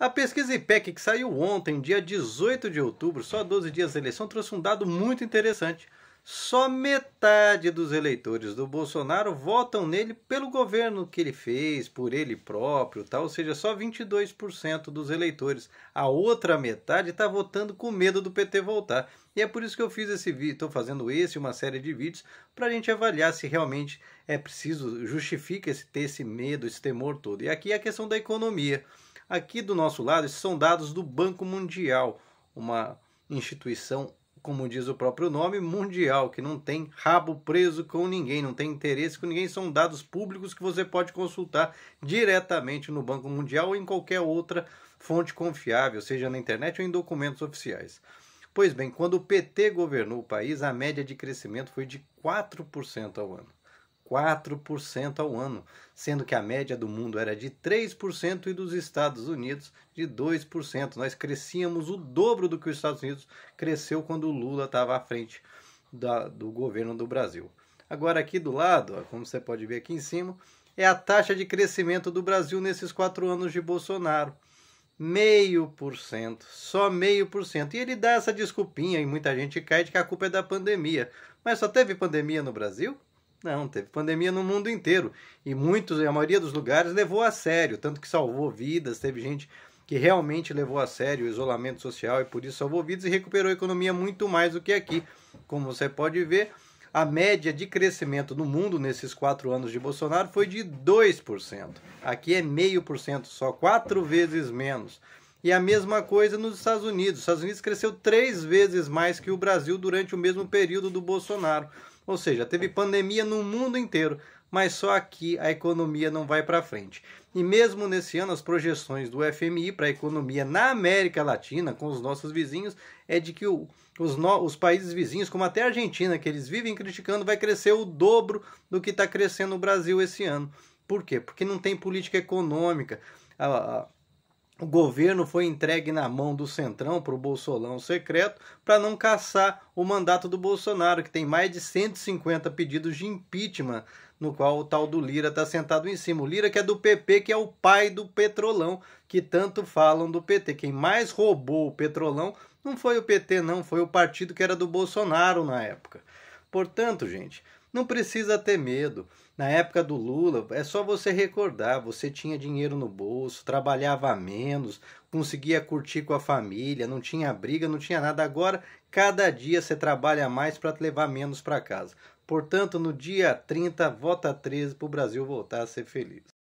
A pesquisa IPEC que saiu ontem, dia 18 de outubro, só 12 dias da eleição, trouxe um dado muito interessante só metade dos eleitores do Bolsonaro votam nele pelo governo que ele fez, por ele próprio, tá? ou seja, só 22% dos eleitores. A outra metade está votando com medo do PT voltar. E é por isso que eu fiz esse vídeo, estou fazendo esse e uma série de vídeos para a gente avaliar se realmente é preciso, justifica esse, ter esse medo, esse temor todo. E aqui é a questão da economia. Aqui do nosso lado, esses são dados do Banco Mundial, uma instituição como diz o próprio nome, mundial, que não tem rabo preso com ninguém, não tem interesse com ninguém, são dados públicos que você pode consultar diretamente no Banco Mundial ou em qualquer outra fonte confiável, seja na internet ou em documentos oficiais. Pois bem, quando o PT governou o país, a média de crescimento foi de 4% ao ano. 4% ao ano, sendo que a média do mundo era de 3% e dos Estados Unidos de 2%. Nós crescíamos o dobro do que os Estados Unidos cresceu quando o Lula estava à frente da, do governo do Brasil. Agora, aqui do lado, como você pode ver aqui em cima, é a taxa de crescimento do Brasil nesses quatro anos de Bolsonaro meio por cento, só meio por cento. E ele dá essa desculpinha e muita gente cai de que a culpa é da pandemia. Mas só teve pandemia no Brasil? Não, teve pandemia no mundo inteiro e muitos, a maioria dos lugares levou a sério, tanto que salvou vidas, teve gente que realmente levou a sério o isolamento social e por isso salvou vidas e recuperou a economia muito mais do que aqui. Como você pode ver, a média de crescimento no mundo nesses quatro anos de Bolsonaro foi de 2%. Aqui é meio por cento, só quatro vezes menos. E a mesma coisa nos Estados Unidos. Os Estados Unidos cresceu três vezes mais que o Brasil durante o mesmo período do Bolsonaro. Ou seja, teve pandemia no mundo inteiro, mas só aqui a economia não vai para frente. E mesmo nesse ano, as projeções do FMI para a economia na América Latina, com os nossos vizinhos, é de que o, os, no, os, países vizinhos, como até a Argentina, que eles vivem criticando, vai crescer o dobro do que está crescendo o Brasil esse ano. Por quê? Porque não tem política econômica. A, a, o governo foi entregue na mão do Centrão para o Bolsolão secreto para não caçar o mandato do Bolsonaro, que tem mais de 150 pedidos de impeachment, no qual o tal do Lira está sentado em cima. O Lira que é do PP, que é o pai do Petrolão, que tanto falam do PT. Quem mais roubou o Petrolão não foi o PT, não, foi o partido que era do Bolsonaro na época. Portanto, gente, não precisa ter medo. Na época do Lula, é só você recordar: você tinha dinheiro no bolso, trabalhava menos, conseguia curtir com a família, não tinha briga, não tinha nada. Agora, cada dia você trabalha mais para levar menos para casa. Portanto, no dia 30, vota 13 para o Brasil voltar a ser feliz.